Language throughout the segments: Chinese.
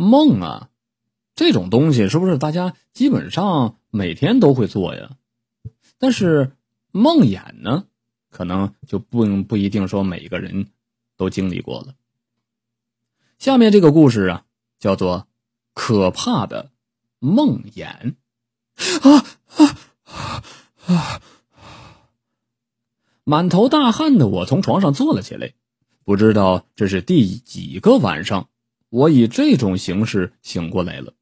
梦啊，这种东西是不是大家基本上每天都会做呀？但是梦魇呢，可能就并不一定说每个人都经历过了。下面这个故事啊，叫做《可怕的梦魇》。啊啊啊！满头大汗的我从床上坐了起来，不知道这是第几个晚上。我以这种形式醒过来了。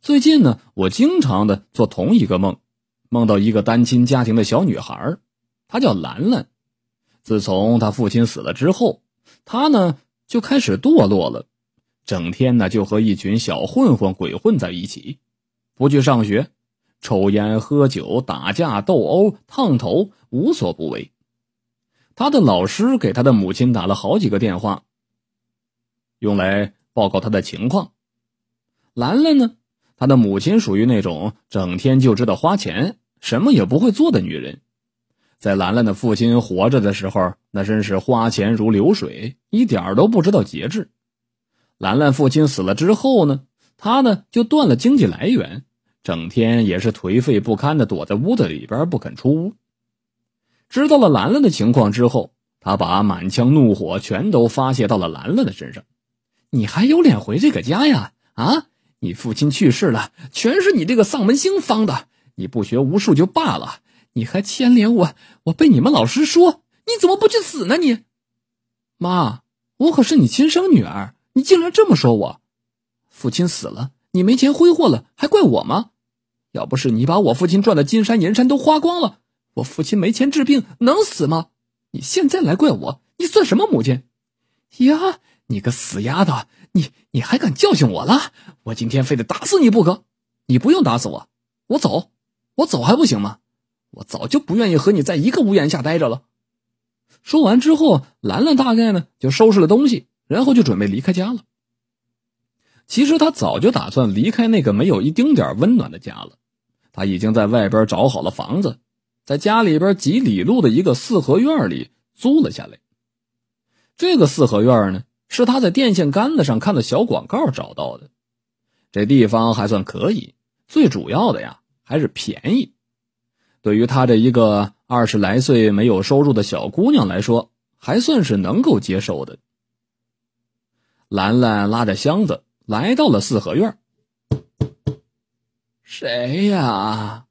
最近呢，我经常的做同一个梦，梦到一个单亲家庭的小女孩，她叫兰兰。自从她父亲死了之后，她呢就开始堕落了，整天呢就和一群小混混鬼混在一起，不去上学，抽烟、喝酒、打架、斗殴、烫头，无所不为。他的老师给他的母亲打了好几个电话，用来。报告他的情况。兰兰呢？她的母亲属于那种整天就知道花钱、什么也不会做的女人。在兰兰的父亲活着的时候，那真是花钱如流水，一点都不知道节制。兰兰父亲死了之后呢，她呢就断了经济来源，整天也是颓废不堪的，躲在屋子里边不肯出屋。知道了兰兰的情况之后，他把满腔怒火全都发泄到了兰兰的身上。你还有脸回这个家呀？啊！你父亲去世了，全是你这个丧门星方的。你不学无术就罢了，你还牵连我，我被你们老师说，你怎么不去死呢？你妈，我可是你亲生女儿，你竟然这么说我！父亲死了，你没钱挥霍了，还怪我吗？要不是你把我父亲赚的金山银山都花光了，我父亲没钱治病能死吗？你现在来怪我，你算什么母亲？呀！你个死丫头，你你还敢教训我了？我今天非得打死你不可！你不用打死我，我走，我走还不行吗？我早就不愿意和你在一个屋檐下待着了。说完之后，兰兰大概呢就收拾了东西，然后就准备离开家了。其实她早就打算离开那个没有一丁点温暖的家了。她已经在外边找好了房子，在家里边几里路的一个四合院里租了下来。这个四合院呢。是他在电线杆子上看到小广告找到的，这地方还算可以。最主要的呀，还是便宜。对于他这一个二十来岁没有收入的小姑娘来说，还算是能够接受的。兰兰拉着箱子来到了四合院。谁呀？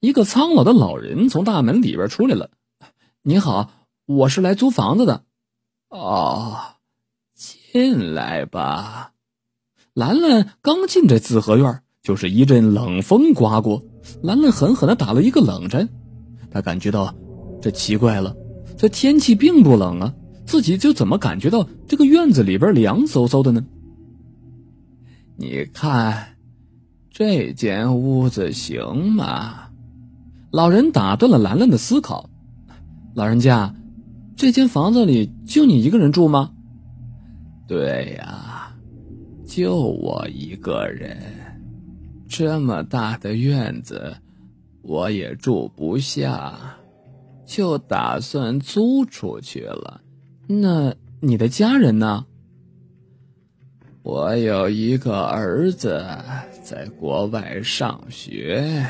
一个苍老的老人从大门里边出来了。你好，我是来租房子的。哦。进来吧，兰兰刚进这四合院，就是一阵冷风刮过，兰兰狠狠地打了一个冷战。她感觉到这奇怪了，这天气并不冷啊，自己就怎么感觉到这个院子里边凉飕飕的呢？你看这间屋子行吗？老人打断了兰兰的思考。老人家，这间房子里就你一个人住吗？对呀，就我一个人，这么大的院子，我也住不下，就打算租出去了。那你的家人呢？我有一个儿子在国外上学。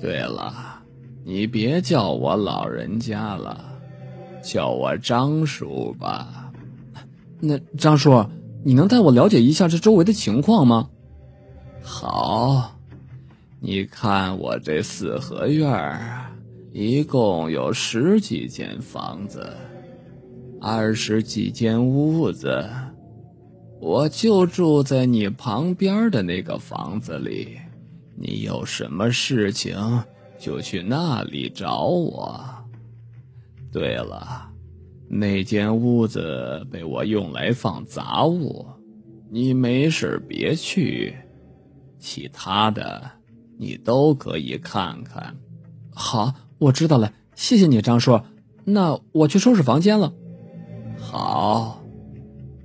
对了，你别叫我老人家了，叫我张叔吧。那张叔，你能带我了解一下这周围的情况吗？好，你看我这四合院，一共有十几间房子，二十几间屋子，我就住在你旁边的那个房子里。你有什么事情就去那里找我。对了。那间屋子被我用来放杂物，你没事别去。其他的，你都可以看看。好，我知道了，谢谢你，张叔。那我去收拾房间了。好，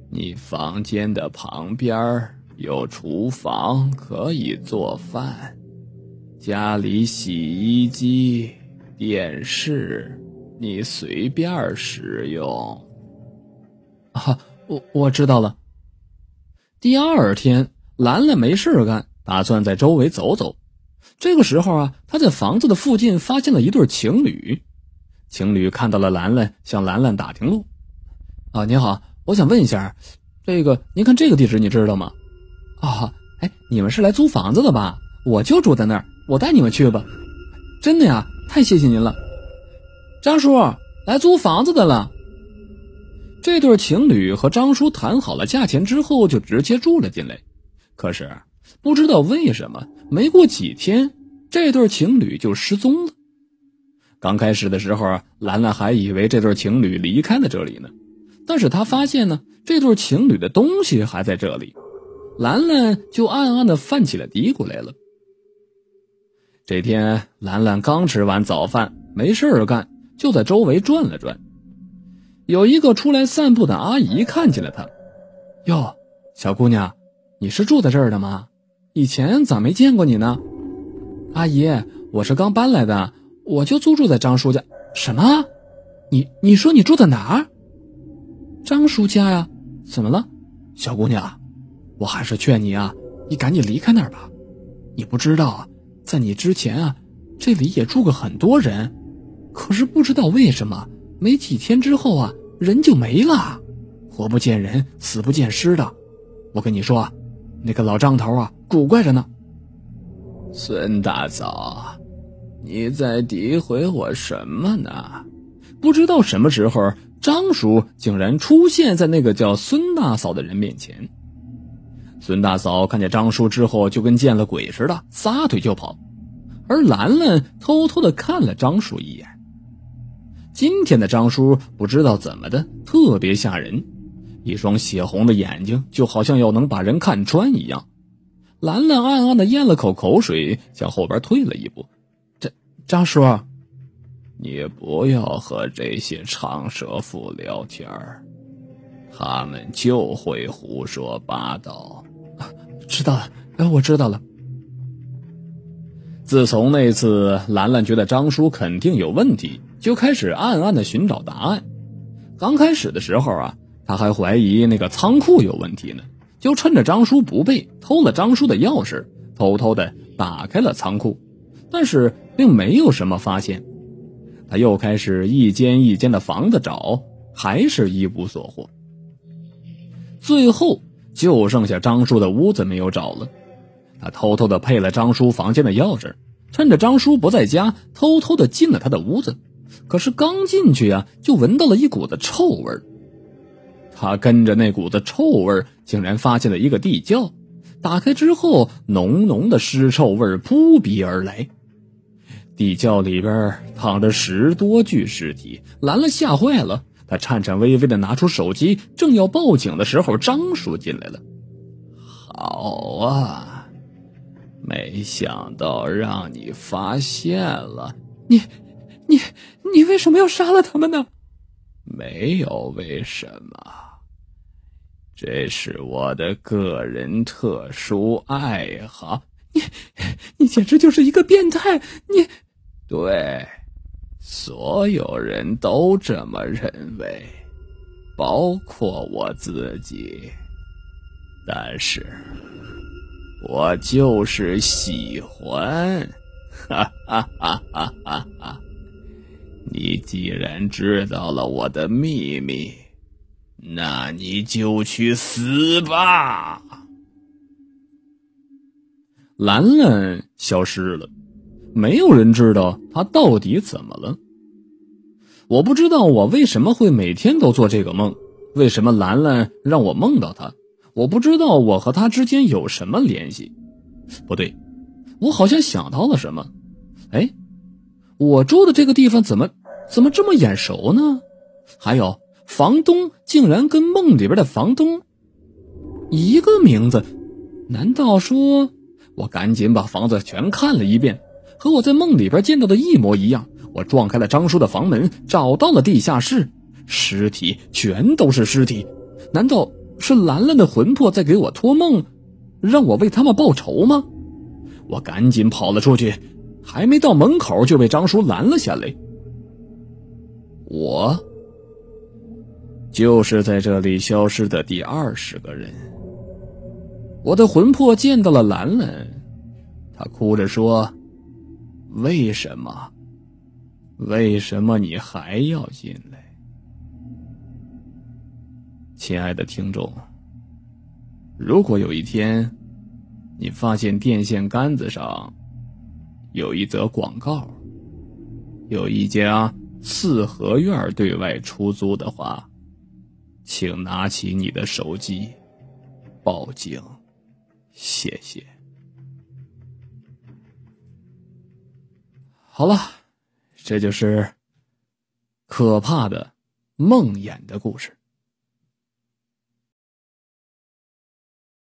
你房间的旁边有厨房，可以做饭。家里洗衣机、电视。你随便使用。哈，我我知道了。第二天，兰兰没事干，打算在周围走走。这个时候啊，她在房子的附近发现了一对情侣。情侣看到了兰兰，向兰兰打听路。啊，你好，我想问一下，这个您看这个地址，你知道吗？啊，哎，你们是来租房子的吧？我就住在那儿，我带你们去吧。真的呀，太谢谢您了。张叔来租房子的了。这对情侣和张叔谈好了价钱之后，就直接住了进来。可是不知道为什么，没过几天，这对情侣就失踪了。刚开始的时候，兰兰还以为这对情侣离开了这里呢，但是她发现呢，这对情侣的东西还在这里，兰兰就暗暗的泛起了嘀咕来了。这天，兰兰刚吃完早饭，没事儿干。就在周围转了转，有一个出来散步的阿姨看见了她。哟，小姑娘，你是住在这儿的吗？以前咋没见过你呢？阿姨，我是刚搬来的，我就租住在张叔家。什么？你你说你住在哪儿？张叔家呀。怎么了，小姑娘？我还是劝你啊，你赶紧离开那儿吧。你不知道，在你之前啊，这里也住过很多人。可是不知道为什么，没几天之后啊，人就没了，活不见人，死不见尸的。我跟你说，那个老张头啊，古怪着呢。孙大嫂，你在诋毁我什么呢？不知道什么时候，张叔竟然出现在那个叫孙大嫂的人面前。孙大嫂看见张叔之后，就跟见了鬼似的，撒腿就跑。而兰兰偷偷的看了张叔一眼。今天的张叔不知道怎么的，特别吓人，一双血红的眼睛就好像要能把人看穿一样。兰兰暗暗的咽了口口水，向后边退了一步。这张叔，你不要和这些长舌妇聊天儿，他们就会胡说八道。知道了，我知道了。自从那次，兰兰觉得张叔肯定有问题。就开始暗暗的寻找答案。刚开始的时候啊，他还怀疑那个仓库有问题呢，就趁着张叔不备，偷了张叔的钥匙，偷偷的打开了仓库，但是并没有什么发现。他又开始一间一间的房子找，还是一无所获。最后就剩下张叔的屋子没有找了。他偷偷的配了张叔房间的钥匙，趁着张叔不在家，偷偷的进了他的屋子。可是刚进去呀，就闻到了一股子臭味儿。他跟着那股子臭味儿，竟然发现了一个地窖。打开之后，浓浓的尸臭味儿扑鼻而来。地窖里边躺着十多具尸体，兰兰吓坏了。她颤颤巍巍地拿出手机，正要报警的时候，张叔进来了。好啊，没想到让你发现了你。你你为什么要杀了他们呢？没有为什么，这是我的个人特殊爱好。你你简直就是一个变态！你对所有人都这么认为，包括我自己。但是，我就是喜欢，哈哈哈哈哈哈。你既然知道了我的秘密，那你就去死吧！兰兰消失了，没有人知道她到底怎么了。我不知道我为什么会每天都做这个梦，为什么兰兰让我梦到她？我不知道我和她之间有什么联系。不对，我好像想到了什么。哎，我住的这个地方怎么？怎么这么眼熟呢？还有房东竟然跟梦里边的房东一个名字，难道说……我赶紧把房子全看了一遍，和我在梦里边见到的一模一样。我撞开了张叔的房门，找到了地下室，尸体全都是尸体。难道是兰兰的魂魄在给我托梦，让我为他们报仇吗？我赶紧跑了出去，还没到门口就被张叔拦了下来。我就是在这里消失的第二十个人。我的魂魄见到了兰兰，她哭着说：“为什么？为什么你还要进来？”亲爱的听众，如果有一天你发现电线杆子上有一则广告，有一家、啊？四合院对外出租的话，请拿起你的手机报警，谢谢。好了，这就是可怕的梦魇的故事。